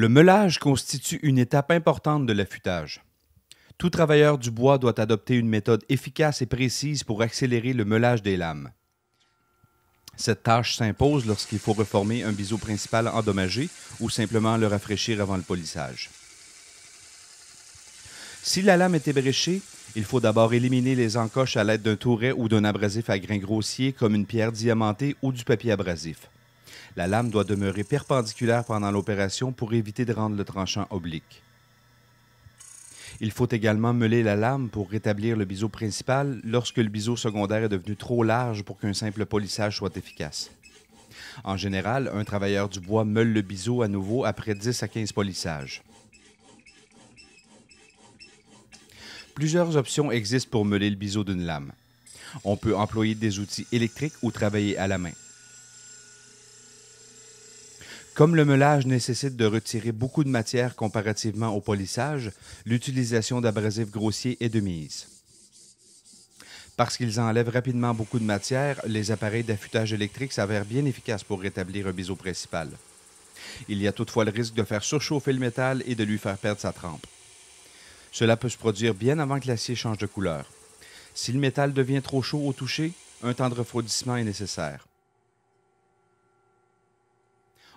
Le meulage constitue une étape importante de l'affûtage. Tout travailleur du bois doit adopter une méthode efficace et précise pour accélérer le meulage des lames. Cette tâche s'impose lorsqu'il faut reformer un biseau principal endommagé ou simplement le rafraîchir avant le polissage. Si la lame est ébréchée, il faut d'abord éliminer les encoches à l'aide d'un touret ou d'un abrasif à grains grossiers comme une pierre diamantée ou du papier abrasif. La lame doit demeurer perpendiculaire pendant l'opération pour éviter de rendre le tranchant oblique. Il faut également meuler la lame pour rétablir le biseau principal lorsque le biseau secondaire est devenu trop large pour qu'un simple polissage soit efficace. En général, un travailleur du bois meule le biseau à nouveau après 10 à 15 polissages. Plusieurs options existent pour meuler le biseau d'une lame. On peut employer des outils électriques ou travailler à la main. Comme le meulage nécessite de retirer beaucoup de matière comparativement au polissage, l'utilisation d'abrasifs grossiers est de mise. Parce qu'ils enlèvent rapidement beaucoup de matière, les appareils d'affûtage électrique s'avèrent bien efficaces pour rétablir un biseau principal. Il y a toutefois le risque de faire surchauffer le métal et de lui faire perdre sa trempe. Cela peut se produire bien avant que l'acier change de couleur. Si le métal devient trop chaud au toucher, un temps de refroidissement est nécessaire.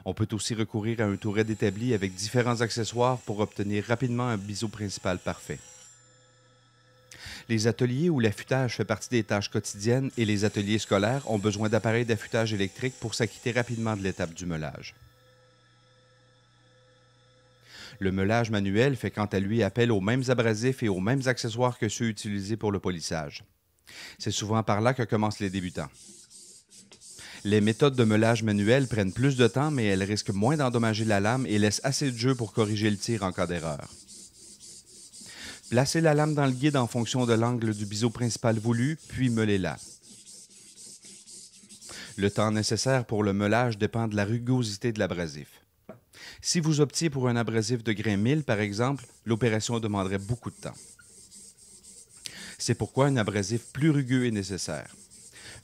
On peut aussi recourir à un touret d'établi avec différents accessoires pour obtenir rapidement un biseau principal parfait. Les ateliers où l'affûtage fait partie des tâches quotidiennes et les ateliers scolaires ont besoin d'appareils d'affûtage électrique pour s'acquitter rapidement de l'étape du meulage. Le meulage manuel fait quant à lui appel aux mêmes abrasifs et aux mêmes accessoires que ceux utilisés pour le polissage. C'est souvent par là que commencent les débutants. Les méthodes de meulage manuel prennent plus de temps, mais elles risquent moins d'endommager la lame et laissent assez de jeu pour corriger le tir en cas d'erreur. Placez la lame dans le guide en fonction de l'angle du biseau principal voulu, puis meulez-la. Le temps nécessaire pour le meulage dépend de la rugosité de l'abrasif. Si vous optiez pour un abrasif de grain 1000, par exemple, l'opération demanderait beaucoup de temps. C'est pourquoi un abrasif plus rugueux est nécessaire.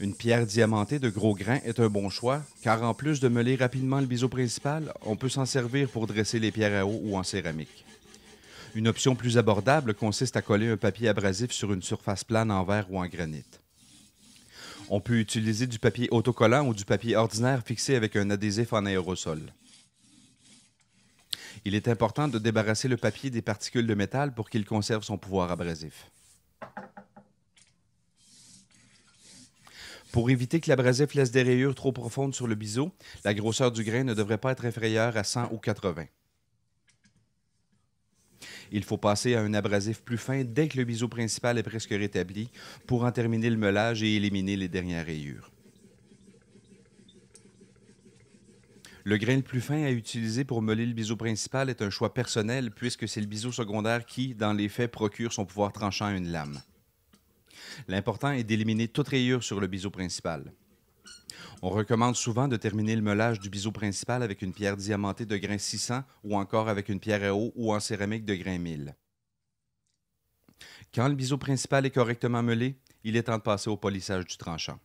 Une pierre diamantée de gros grains est un bon choix, car en plus de meuler rapidement le biseau principal, on peut s'en servir pour dresser les pierres à eau ou en céramique. Une option plus abordable consiste à coller un papier abrasif sur une surface plane en verre ou en granit. On peut utiliser du papier autocollant ou du papier ordinaire fixé avec un adhésif en aérosol. Il est important de débarrasser le papier des particules de métal pour qu'il conserve son pouvoir abrasif. Pour éviter que l'abrasif laisse des rayures trop profondes sur le biseau, la grosseur du grain ne devrait pas être inférieure à 100 ou 80. Il faut passer à un abrasif plus fin dès que le biseau principal est presque rétabli pour en terminer le meulage et éliminer les dernières rayures. Le grain le plus fin à utiliser pour meuler le biseau principal est un choix personnel puisque c'est le biseau secondaire qui, dans les faits, procure son pouvoir tranchant à une lame. L'important est d'éliminer toute rayure sur le biseau principal. On recommande souvent de terminer le meulage du biseau principal avec une pierre diamantée de grain 600 ou encore avec une pierre à eau ou en céramique de grain 1000. Quand le biseau principal est correctement meulé, il est temps de passer au polissage du tranchant.